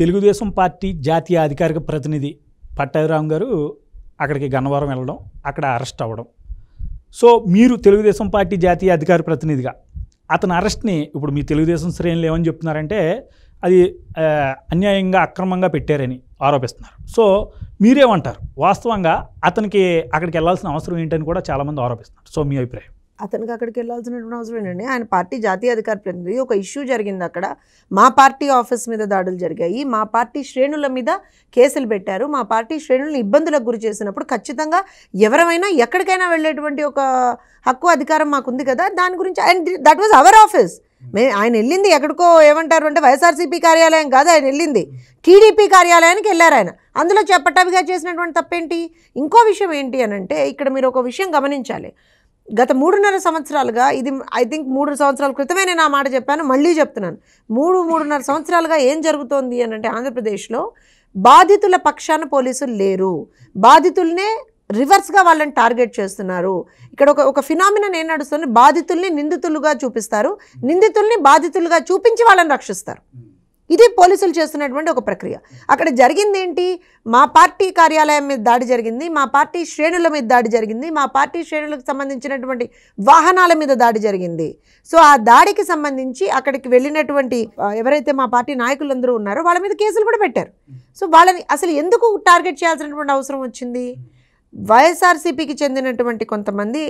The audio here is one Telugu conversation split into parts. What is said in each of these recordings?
తెలుగుదేశం పార్టీ జాతీయ అధికారిక ప్రతినిధి పట్టాభిరామ్ గారు అక్కడికి గన్నవరం వెళ్ళడం అక్కడ అరెస్ట్ అవ్వడం సో మీరు తెలుగుదేశం పార్టీ జాతీయ అధికార ప్రతినిధిగా అతని అరెస్ట్ని ఇప్పుడు మీ తెలుగుదేశం శ్రేణులు ఏమని చెప్తున్నారంటే అది అన్యాయంగా అక్రమంగా పెట్టారని ఆరోపిస్తున్నారు సో మీరేమంటారు వాస్తవంగా అతనికి అక్కడికి వెళ్ళాల్సిన అవసరం ఏంటని కూడా చాలామంది ఆరోపిస్తున్నారు సో మీ అభిప్రాయం అతనికి అక్కడికి వెళ్ళాల్సినటువంటి అవసరం ఏంటండి ఆయన పార్టీ జాతీయ అధికార ప్రతినిధి ఒక ఇష్యూ జరిగింది అక్కడ మా పార్టీ ఆఫీస్ మీద దాడులు జరిగాయి మా పార్టీ శ్రేణుల మీద కేసులు పెట్టారు మా పార్టీ శ్రేణులను ఇబ్బందులకు గురి చేసినప్పుడు ఖచ్చితంగా ఎవరైనా ఎక్కడికైనా వెళ్ళేటువంటి ఒక హక్కు అధికారం మాకుంది కదా దాని గురించి and that was our office మే ఆయన వెళ్ళింది ఎక్కడికో ఏమంటారు అంటే వైఎస్ఆర్సీపీ కార్యాలయం కాదు ఆయన వెళ్ళింది టీడీపీ కార్యాలయానికి వెళ్ళారు ఆయన అందులో చెప్పటవిగా చేసినటువంటి తప్పేంటి ఇంకో విషయం ఏంటి అని అంటే ఇక్కడ మీరు ఒక విషయం గమనించాలి గత మూడున్నర సంవత్సరాలుగా ఇది ఐ థింక్ మూడు సంవత్సరాల క్రితమే నేను ఆ మాట చెప్పాను మళ్ళీ చెప్తున్నాను మూడు మూడున్నర సంవత్సరాలుగా ఏం జరుగుతోంది అని అంటే ఆంధ్రప్రదేశ్లో బాధితుల పక్షాన పోలీసులు లేరు బాధితుల్నే రివర్స్గా వాళ్ళని టార్గెట్ చేస్తున్నారు ఇక్కడ ఒక ఒక ఫినామినన్ ఏం నడుస్తుంది బాధితుల్ని నిందితులుగా చూపిస్తారు నిందితుల్ని బాధితులుగా చూపించి వాళ్ళని రక్షిస్తారు ఇది పోలీసులు చేస్తున్నటువంటి ఒక ప్రక్రియ అక్కడ జరిగింది ఏంటి మా పార్టీ కార్యాలయం మీద దాడి జరిగింది మా పార్టీ శ్రేణుల మీద దాడి జరిగింది మా పార్టీ శ్రేణులకు సంబంధించినటువంటి వాహనాల మీద దాడి జరిగింది సో ఆ దాడికి సంబంధించి అక్కడికి వెళ్ళినటువంటి ఎవరైతే మా పార్టీ నాయకులందరూ ఉన్నారో వాళ్ళ మీద కేసులు కూడా పెట్టారు సో వాళ్ళని అసలు ఎందుకు టార్గెట్ చేయాల్సినటువంటి అవసరం వచ్చింది వైఎస్ఆర్సీపీకి చెందినటువంటి కొంతమంది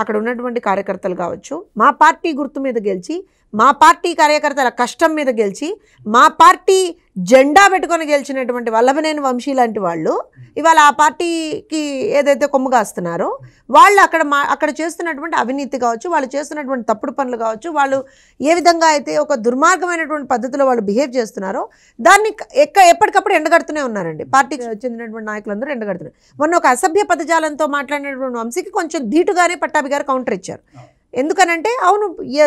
అక్కడ ఉన్నటువంటి కార్యకర్తలు కావచ్చు మా పార్టీ గుర్తు మీద గెలిచి మా పార్టీ కార్యకర్తల కష్టం మీద గెలిచి మా పార్టీ జెండా పెట్టుకొని గెలిచినటువంటి వల్లభనేని వంశీ లాంటి వాళ్ళు ఇవాళ ఆ పార్టీకి ఏదైతే కొమ్ము కాస్తున్నారో వాళ్ళు అక్కడ మా అక్కడ చేస్తున్నటువంటి అవినీతి కావచ్చు వాళ్ళు చేస్తున్నటువంటి తప్పుడు పనులు కావచ్చు వాళ్ళు ఏ విధంగా అయితే ఒక దుర్మార్గమైనటువంటి పద్ధతిలో వాళ్ళు బిహేవ్ చేస్తున్నారో దాన్ని ఎక్క ఎప్పటికప్పుడు ఎండగడుతూనే ఉన్నారండి పార్టీకి చెందినటువంటి నాయకులందరూ ఎండగడుతున్నారు మొన్న ఒక అసభ్య పదజాలంతో మాట్లాడినటువంటి వంశీకి కొంచెం ధీటుగానే పట్టాభి గారు కౌంటర్ ఇచ్చారు ఎందుకనంటే అవును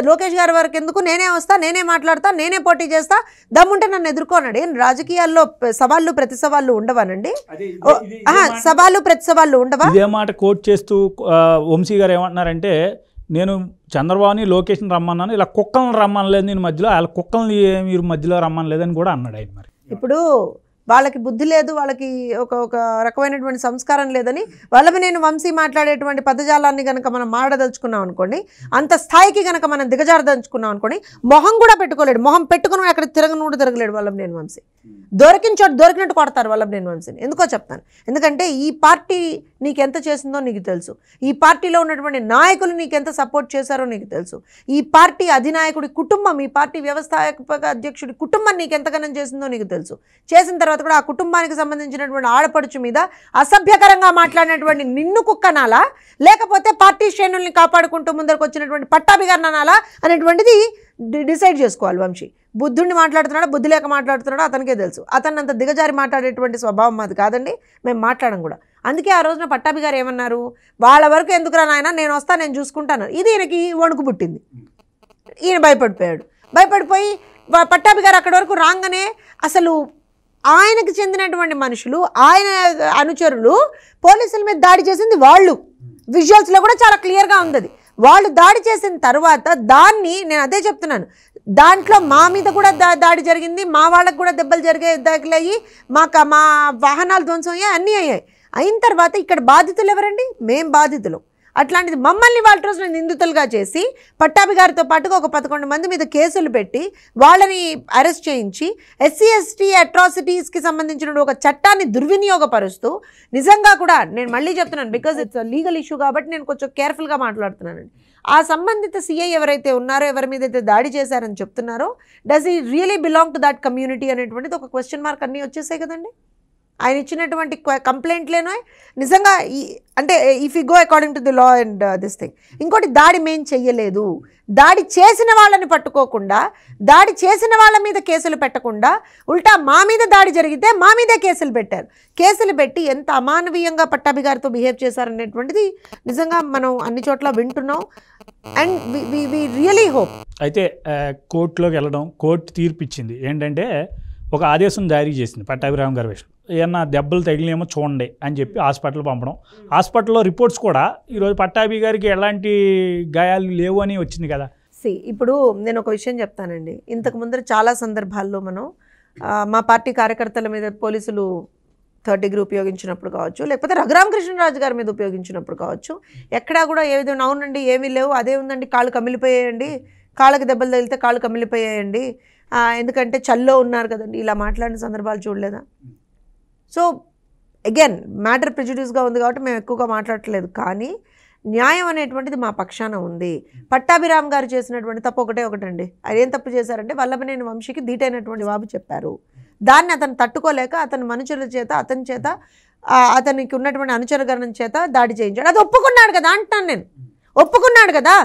లోకేష్ గారి వరకు ఎందుకు నేనే వస్తా నేనే మాట్లాడతా నేనే పోటీ చేస్తా దమ్ముంటే నన్ను ఎదుర్కోనండి రాజకీయాల్లో సవాళ్ళు ప్రతి సవాళ్ళు ఉండవానండి సవాళ్ళు ప్రతి సవాళ్ళు ఉండవా ఇదే మాట కోట్ చేస్తూ వంశీ గారు ఏమంటున్నారంటే నేను చంద్రబాబుని లోకేష్ని రమ్మన్నాను ఇలా కుక్కలను లేదు నేను మధ్యలో వాళ్ళ కుక్కల్ని మీరు మధ్యలో లేదని కూడా అన్నాడు ఆయన మరి ఇప్పుడు వాళ్ళకి బుద్ధి లేదు వాళ్ళకి ఒక ఒక రకమైనటువంటి సంస్కారం లేదని వాళ్ళవి నేను వంశీ మాట్లాడేటువంటి పదజాలాన్ని కనుక మనం మాడదలుచుకున్నాం అనుకోండి అంత స్థాయికి కనుక మనం దిగజారదలుచుకున్నాం అనుకోండి మొహం కూడా పెట్టుకోలేడు మొహం పెట్టుకుని అక్కడ తిరగనుడు తిరగలేడు వాళ్ళం నేను వంశీ దొరికిన చోట దొరికినట్టు కొడతారు వల్లభనేని వంశీని ఎందుకో చెప్తాను ఎందుకంటే ఈ పార్టీ నీకు ఎంత చేసిందో నీకు తెలుసు ఈ పార్టీలో ఉన్నటువంటి నాయకులు నీకు ఎంత సపోర్ట్ చేశారో నీకు తెలుసు ఈ పార్టీ అధినాయకుడి కుటుంబం ఈ పార్టీ వ్యవస్థాపక అధ్యక్షుడి కుటుంబం నీకు ఎంతగానం చేసిందో నీకు తెలుసు చేసిన తర్వాత కూడా ఆ కుటుంబానికి సంబంధించినటువంటి ఆడపడుచు మీద అసభ్యకరంగా మాట్లాడినటువంటి నిన్ను కుక్కనాలా లేకపోతే పార్టీ శ్రేణుల్ని కాపాడుకుంటూ ముందరకు వచ్చినటువంటి పట్టాభిగారు అనేటువంటిది డిసైడ్ చేసుకోవాలి వంశీ బుద్ధుడిని మాట్లాడుతున్నాడా బుద్ధి లేక మాట్లాడుతున్నాడా అతనికే తెలుసు అతను అంత దిగజారి మాట్లాడేటువంటి స్వభావం అది కాదండి మేము మాట్లాడడం కూడా అందుకే ఆ రోజున పట్టాభి గారు ఏమన్నారు వాళ్ళ వరకు ఎందుకురా నాయన నేను వస్తా నేను చూసుకుంటాను ఇది ఈయనకి వణుకు పుట్టింది ఈయన భయపడిపోయాడు భయపడిపోయి పట్టాభి గారు అక్కడి వరకు రాగానే అసలు ఆయనకు చెందినటువంటి మనుషులు ఆయన అనుచరులు పోలీసుల మీద దాడి చేసింది వాళ్ళు విజువల్స్లో కూడా చాలా క్లియర్గా ఉంది వాళ్ళు దాడి చేసిన తర్వాత దాన్ని నేను అదే చెప్తున్నాను దాంట్లో మా మీద కూడా దా దాడి జరిగింది మా వాళ్ళకు కూడా దెబ్బలు జరిగే దాఖలయ్యి మాకు మా వాహనాలు ధ్వంసం అయ్యాయి అన్నీ అయ్యాయి అయిన తర్వాత ఇక్కడ బాధితులు ఎవరండి మేం బాధితులు అట్లాంటిది మమ్మల్ని వాళ్ళ రోజున నిందితులుగా చేసి పట్టాభి గారితో పాటుగా ఒక పదకొండు మంది మీద కేసులు పెట్టి వాళ్ళని అరెస్ట్ చేయించి ఎస్సీ ఎస్టీ అట్రాసిటీస్కి సంబంధించిన ఒక చట్టాన్ని దుర్వినియోగపరుస్తూ నిజంగా కూడా నేను మళ్ళీ చెప్తున్నాను బికాజ్ ఇట్స్ లీగల్ ఇష్యూ కాబట్టి నేను కొంచెం కేర్ఫుల్గా మాట్లాడుతున్నానండి ఆ సంబంధిత సీఐ ఎవరైతే ఉన్నారో ఎవరి మీద అయితే దాడి చేశారని చెప్తున్నారో does he really belong to that community అనేటువంటిది ఒక క్వశ్చన్ మార్క్ అన్నీ వచ్చేసాయి కదండి ఆయన ఇచ్చినటువంటి కంప్లైంట్లేనో నిజంగా ఈ అంటే if you go according to the law and this thing ఇంకోటి దాడి మేం చెయ్యలేదు దాడి చేసిన వాళ్ళని పట్టుకోకుండా దాడి చేసిన వాళ్ళ మీద కేసులు పెట్టకుండా ఉల్టా మా మీద దాడి జరిగితే మా మీదే కేసులు పెట్టారు కేసులు పెట్టి ఎంత అమానవీయంగా పట్టాభిగారితో బిహేవ్ చేశారనేటువంటిది నిజంగా మనం అన్ని చోట్ల వింటున్నాం అండ్ వి రియలీ హోప్ అయితే కోర్టులోకి వెళ్ళడం కోర్టు తీర్పిచ్చింది ఏంటంటే ఒక ఆదేశం జారీ చేసింది పట్టాభిరామ్ విషయం ఏమన్నా దెబ్బలు తగిలినేమో చూడండి అని చెప్పి హాస్పిటల్ పంపడం హాస్పిటల్లో రిపోర్ట్స్ కూడా ఈరోజు పట్టాభి గారికి ఎలాంటి గాయాలు లేవు అని వచ్చింది కదా సి ఇప్పుడు నేను ఒక విషయం చెప్తానండి ఇంతకు ముందర చాలా సందర్భాల్లో మనం మా పార్టీ కార్యకర్తల మీద పోలీసులు థర్డ్ డిగ్రీ ఉపయోగించినప్పుడు కావచ్చు లేకపోతే రఘురామకృష్ణరాజు గారి మీద ఉపయోగించినప్పుడు కావచ్చు ఎక్కడా కూడా ఏ విధంగా అవునండి ఏమీ లేవు అదే ఉందండి కాళ్ళు కమిలిపోయేయండి కాళ్ళకి దెబ్బలు తగిలితే కాళ్ళు కమిలిపోయేయండి ఎందుకంటే చల్లో ఉన్నారు కదండి ఇలా మాట్లాడిన సందర్భాలు చూడలేదా సో అగైన్ మ్యాటర్ ప్రిజుడ్యూస్గా ఉంది కాబట్టి మేము ఎక్కువగా మాట్లాడట్లేదు కానీ న్యాయం అనేటువంటిది మా పక్షాన ఉంది పట్టాభిరామ్ గారు చేసినటువంటి తప్పు ఒకటే ఒకటండి అది ఏం తప్పు చేశారంటే వల్లభనేని వంశీకి ధీటైనటువంటి బాబు చెప్పారు దాన్ని అతను తట్టుకోలేక అతని మనుషుల చేత అతని చేత అతనికి ఉన్నటువంటి అనుచరగణం చేత దాడి చేయించాడు అది ఒప్పుకున్నాడు కదా అంటున్నాను నేను ఒప్పుకున్నాడు కదా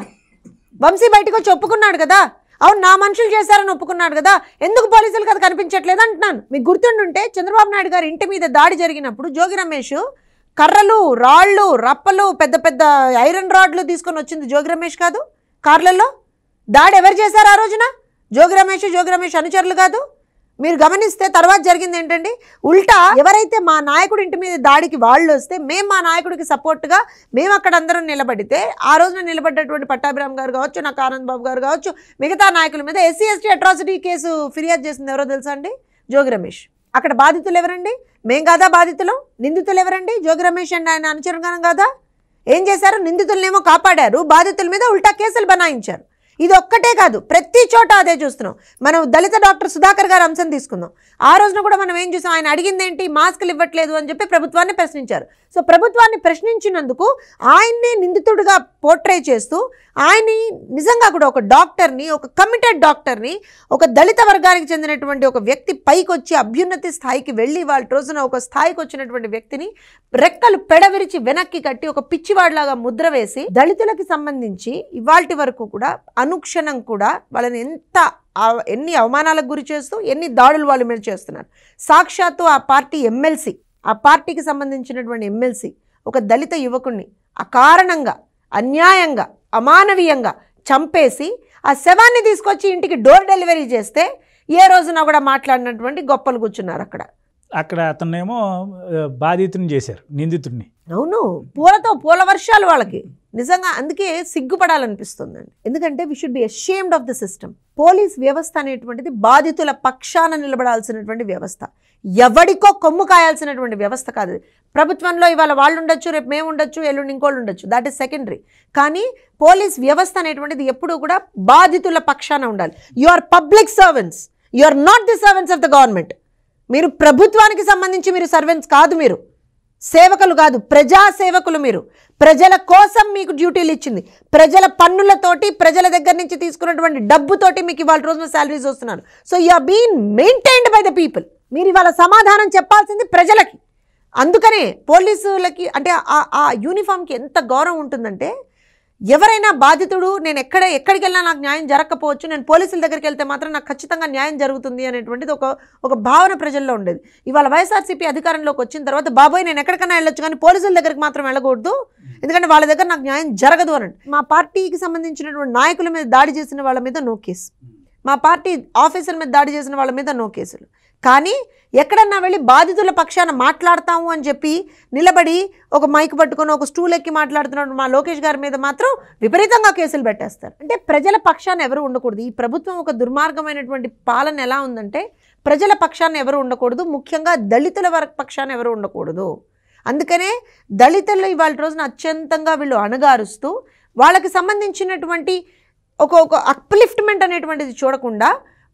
వంశీ బయటకు వచ్చి ఒప్పుకున్నాడు కదా అవును నా మనుషులు చేశారని ఒప్పుకున్నాడు కదా ఎందుకు పోలీసులు కదా కనిపించట్లేదు అంటున్నాను మీకు గుర్తుండుంటే చంద్రబాబు నాయుడు గారి ఇంటి మీద దాడి జరిగినప్పుడు జోగి రమేష్ కర్రలు రాళ్ళు రప్పలు పెద్ద పెద్ద ఐరన్ రాడ్లు తీసుకొని వచ్చింది జోగి రమేష్ కాదు కార్లలో దాడి ఎవరు చేశారు ఆ రోజున జోగి రమేష్ జోగి రమేష్ అనుచరులు కాదు మీరు గమనిస్తే తర్వాత జరిగింది ఏంటండి ఉల్టా ఎవరైతే మా నాయకుడి ఇంటి మీద దాడికి వాళ్ళు వస్తే మేము మా నాయకుడికి సపోర్ట్గా మేము అక్కడ అందరం నిలబడితే ఆ రోజున నిలబడ్డటువంటి పట్టాభిరామ్ గారు కావచ్చు నాకు ఆనంద్ బాబు గారు కావచ్చు మిగతా నాయకుల మీద ఎస్సీ ఎస్టీ అట్రాసిటీ కేసు ఫిర్యాదు చేసింది ఎవరో తెలుసా అండి జోగి రమేష్ అక్కడ బాధితులు ఎవరండి మేం కాదా బాధితులు నిందితులు ఎవరండి జోగి రమేష్ అండ్ ఆయన అనుచరుగానం కాదా ఏం చేశారు నిందితులనేమో కాపాడారు బాధితుల మీద ఉల్టా కేసులు బనాయించారు ఇది ఒక్కటే కాదు ప్రతి చోట అదే చూస్తున్నాం మనం దళిత డాక్టర్ సుధాకర్ గారు అంశం తీసుకుందాం ఆ రోజున కూడా మనం ఏం చూసాం ఆయన ఏంటి మాస్కులు ఇవ్వట్లేదు అని చెప్పి ప్రభుత్వాన్ని ప్రశ్నించారు సో ప్రభుత్వాన్ని ప్రశ్నించినందుకు ఆయన్నే నిందితుడిగా పోర్ట్రే చేస్తూ ఆయన్ని నిజంగా కూడా ఒక డాక్టర్ని ఒక కమిటెడ్ డాక్టర్ని ఒక దళిత వర్గానికి చెందినటువంటి ఒక వ్యక్తి పైకి వచ్చి అభ్యున్నతి స్థాయికి వెళ్ళి వాళ్ళ రోజున ఒక స్థాయికి వచ్చినటువంటి వ్యక్తిని రెక్కలు పెడవిరిచి వెనక్కి కట్టి ఒక పిచ్చివాడిలాగా ముద్ర వేసి దళితులకి సంబంధించి ఇవాటి వరకు కూడా అనుక్షణం కూడా వాళ్ళని ఎంత ఎన్ని అవమానాలకు గురి చేస్తూ ఎన్ని దాడులు వాళ్ళ మీద చేస్తున్నారు సాక్షాత్తు ఆ పార్టీ ఎమ్మెల్సీ ఆ పార్టీకి సంబంధించినటువంటి ఎమ్మెల్సీ ఒక దళిత యువకుణ్ణి అకారణంగా అన్యాయంగా అమానవీయంగా చంపేసి ఆ శవాన్ని తీసుకొచ్చి ఇంటికి డోర్ డెలివరీ చేస్తే ఏ రోజున కూడా మాట్లాడినటువంటి గొప్పలు కూర్చున్నారు అక్కడ అక్కడ అతన్నేమో బాధితుని చేశారు నిందితుడిని అవును పూలతో పూల వర్షాలు వాళ్ళకి నిజంగా అందుకే సిగ్గుపడాలనిపిస్తుందండి ఎందుకంటే we should be ashamed of the system police వ్యవస్థ అనేటువంటిది బాధితుల పక్షాన నిలబడాల్సినటువంటి వ్యవస్థ ఎవడికో కొమ్ము కాయాల్సినటువంటి వ్యవస్థ కాదు ప్రభుత్వంలో ఇవాళ వాళ్ళు ఉండొచ్చు రేపు మేము ఉండొచ్చు ఎల్లుండి ఇంకోళ్ళు ఉండొచ్చు దాట్ ఈస్ సెకండరీ కానీ పోలీస్ వ్యవస్థ అనేటువంటిది ఎప్పుడూ కూడా బాధితుల పక్షాన ఉండాలి you are public servants you are not the servants of the government మీరు ప్రభుత్వానికి సంబంధించి మీరు సర్వెంట్స్ కాదు మీరు సేవకులు కాదు ప్రజా సేవకులు మీరు ప్రజల కోసం మీకు డ్యూటీలు ఇచ్చింది ప్రజల పన్నులతోటి ప్రజల దగ్గర నుంచి తీసుకున్నటువంటి డబ్బుతోటి మీకు ఇవాళ రోజున శాలరీస్ వస్తున్నారు so you are been maintained by the people మీరు ఇవాళ సమాధానం చెప్పాల్సింది ప్రజలకి అందుకనే పోలీసులకి అంటే ఆ యూనిఫామ్కి ఎంత గౌరవం ఉంటుందంటే ఎవరైనా బాధితుడు నేను ఎక్కడ ఎక్కడికి వెళ్ళినా నాకు న్యాయం జరగకపోవచ్చు నేను పోలీసుల దగ్గరికి వెళ్తే మాత్రం నాకు ఖచ్చితంగా న్యాయం జరుగుతుంది అనేటువంటిది ఒక ఒక భావన ప్రజల్లో ఉండేది ఇవాళ వైఎస్ఆర్సీపీ అధికారంలోకి వచ్చిన తర్వాత బాబోయ్ నేను ఎక్కడికైనా వెళ్ళొచ్చు కానీ పోలీసుల దగ్గరికి మాత్రం వెళ్ళకూడదు ఎందుకంటే వాళ్ళ దగ్గర నాకు న్యాయం జరగదు అని మా పార్టీకి సంబంధించినటువంటి నాయకుల మీద దాడి చేసిన వాళ్ళ మీద నో కేసు మా పార్టీ ఆఫీసర్ మీద దాడి చేసిన వాళ్ళ మీద నో కేసులు కానీ ఎక్కడన్నా వెళ్ళి బాధితుల పక్షాన మాట్లాడతాము అని చెప్పి నిలబడి ఒక మైక్ పట్టుకొని ఒక స్టూల్ ఎక్కి మాట్లాడుతున్నాడు మా లోకేష్ గారి మీద మాత్రం విపరీతంగా కేసులు పెట్టేస్తారు అంటే ప్రజల పక్షాన ఎవరు ఉండకూడదు ఈ ప్రభుత్వం ఒక దుర్మార్గమైనటువంటి పాలన ఎలా ఉందంటే ప్రజల పక్షాన ఎవరు ఉండకూడదు ముఖ్యంగా దళితుల పక్షాన ఎవరు ఉండకూడదు అందుకనే దళితులు ఇవాళ రోజున అత్యంతంగా వీళ్ళు అణగారుస్తూ వాళ్ళకి సంబంధించినటువంటి ఒక ఒక అప్లిఫ్ట్మెంట్ అనేటువంటిది చూడకుండా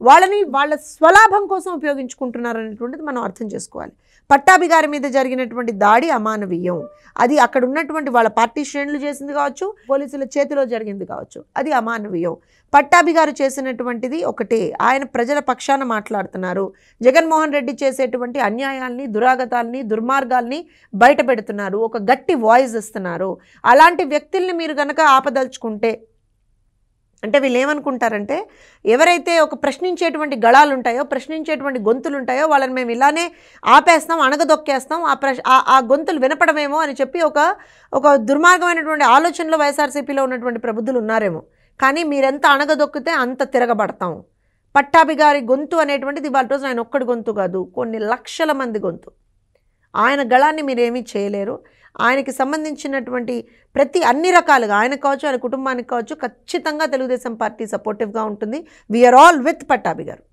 వాళ్ళని వాళ్ళ స్వలాభం కోసం ఉపయోగించుకుంటున్నారు అనేటువంటిది మనం అర్థం చేసుకోవాలి పట్టాభి గారి మీద జరిగినటువంటి దాడి అమానవీయం అది అక్కడ ఉన్నటువంటి వాళ్ళ పార్టీ శ్రేణులు చేసింది కావచ్చు పోలీసుల చేతిలో జరిగింది కావచ్చు అది అమానవీయం పట్టాభి గారు చేసినటువంటిది ఒకటే ఆయన ప్రజల పక్షాన మాట్లాడుతున్నారు జగన్మోహన్ రెడ్డి చేసేటువంటి అన్యాయాల్ని దురాగతాల్ని దుర్మార్గాల్ని బయట ఒక గట్టి వాయిస్ ఇస్తున్నారు అలాంటి వ్యక్తుల్ని మీరు కనుక ఆపదలుచుకుంటే అంటే వీళ్ళు ఏమనుకుంటారంటే ఎవరైతే ఒక ప్రశ్నించేటువంటి గళాలు ఉంటాయో ప్రశ్నించేటువంటి గొంతులు ఉంటాయో వాళ్ళని మేము ఇలానే ఆపేస్తాం అణగదొక్కేస్తాం ఆ ప్రశ్ ఆ గొంతులు వినపడమేమో అని చెప్పి ఒక ఒక దుర్మార్గమైనటువంటి ఆలోచనలో వైఎస్ఆర్సీపీలో ఉన్నటువంటి ప్రబుద్ధులు ఉన్నారేమో కానీ మీరెంత అణగదొక్కితే అంత తిరగబడతాం పట్టాభిగారి గొంతు అనేటువంటిది ఇవాళ రోజు ఆయన ఒక్కడి గొంతు కాదు కొన్ని లక్షల మంది గొంతు ఆయన గళాన్ని మీరేమీ చేయలేరు ఆయనకి సంబంధించినటువంటి ప్రతి అన్ని రకాలుగా ఆయనకు కావచ్చు ఆయన కుటుంబానికి కావచ్చు ఖచ్చితంగా తెలుగుదేశం పార్టీ సపోర్టివ్గా ఉంటుంది వీఆర్ ఆల్ విత్ పట్టాభి గారు